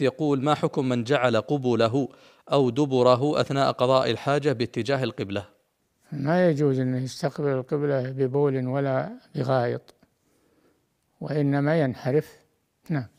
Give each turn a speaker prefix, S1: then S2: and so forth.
S1: يقول ما حكم من جعل قبله أو دبره أثناء قضاء الحاجة باتجاه القبلة
S2: ما يجوز أن يستقبل القبلة ببول ولا بغائط وإنما ينحرف نعم